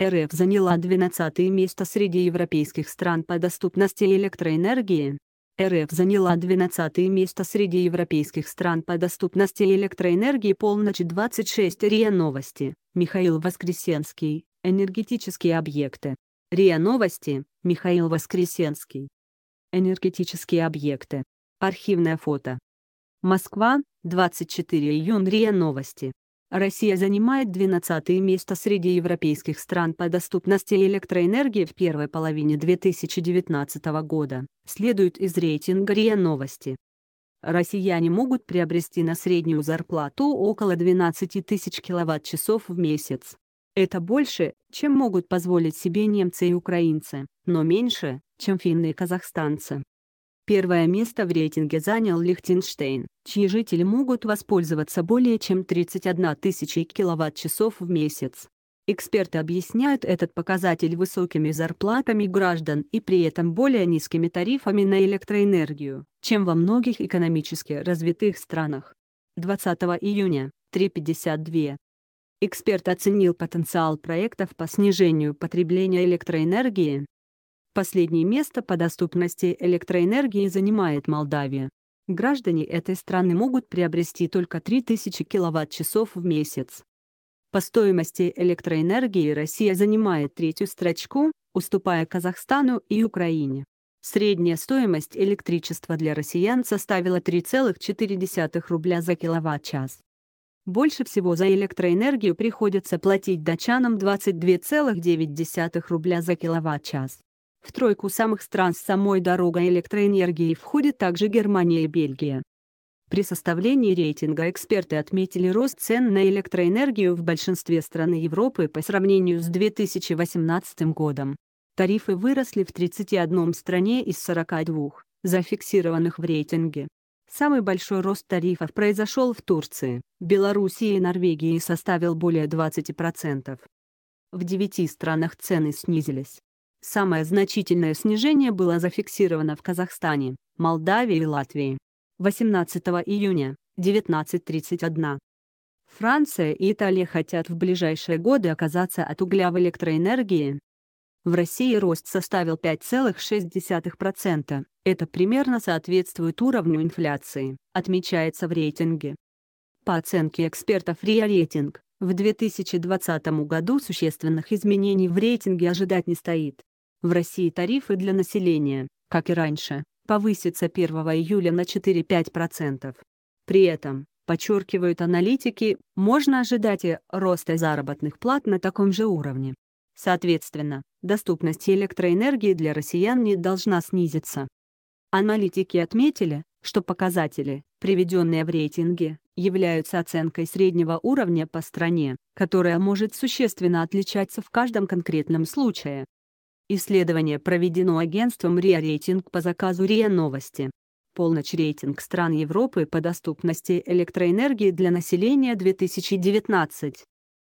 РФ заняла 12 место среди европейских стран по доступности электроэнергии. РФ заняла 12 место среди европейских стран по доступности электроэнергии полночь 26 РИА Новости, Михаил Воскресенский, энергетические объекты. РИА Новости, Михаил Воскресенский. Энергетические объекты. Архивное фото. Москва, 24 июня РИА Новости. Россия занимает 12 место среди европейских стран по доступности электроэнергии в первой половине 2019 года, следует из рейтинга РИА Новости. Россияне могут приобрести на среднюю зарплату около 12 тысяч киловатт-часов в месяц. Это больше, чем могут позволить себе немцы и украинцы, но меньше, чем финны и казахстанцы. Первое место в рейтинге занял Лихтенштейн, чьи жители могут воспользоваться более чем 31 тысячей киловатт-часов в месяц. Эксперты объясняют этот показатель высокими зарплатами граждан и при этом более низкими тарифами на электроэнергию, чем во многих экономически развитых странах. 20 июня, 3.52. Эксперт оценил потенциал проектов по снижению потребления электроэнергии, Последнее место по доступности электроэнергии занимает Молдавия. Граждане этой страны могут приобрести только 3000 киловатт-часов в месяц. По стоимости электроэнергии Россия занимает третью строчку, уступая Казахстану и Украине. Средняя стоимость электричества для россиян составила 3,4 рубля за киловатт-час. Больше всего за электроэнергию приходится платить датчанам 22,9 рубля за киловатт-час. В тройку самых стран с самой дорогой электроэнергии входит также Германия и Бельгия. При составлении рейтинга эксперты отметили рост цен на электроэнергию в большинстве стран Европы по сравнению с 2018 годом. Тарифы выросли в 31 стране из 42, зафиксированных в рейтинге. Самый большой рост тарифов произошел в Турции, Белоруссии и Норвегии и составил более 20%. В девяти странах цены снизились. Самое значительное снижение было зафиксировано в Казахстане, Молдавии и Латвии. 18 июня, 19.31. Франция и Италия хотят в ближайшие годы оказаться от угля в электроэнергии. В России рост составил 5,6%. Это примерно соответствует уровню инфляции, отмечается в рейтинге. По оценке экспертов РИА Рейтинг, в 2020 году существенных изменений в рейтинге ожидать не стоит. В России тарифы для населения, как и раньше, повысятся 1 июля на 4-5%. При этом, подчеркивают аналитики, можно ожидать и роста заработных плат на таком же уровне. Соответственно, доступность электроэнергии для россиян не должна снизиться. Аналитики отметили, что показатели, приведенные в рейтинге, являются оценкой среднего уровня по стране, которая может существенно отличаться в каждом конкретном случае. Исследование проведено агентством РИА Рейтинг по заказу РИА Новости. Полночь рейтинг стран Европы по доступности электроэнергии для населения 2019.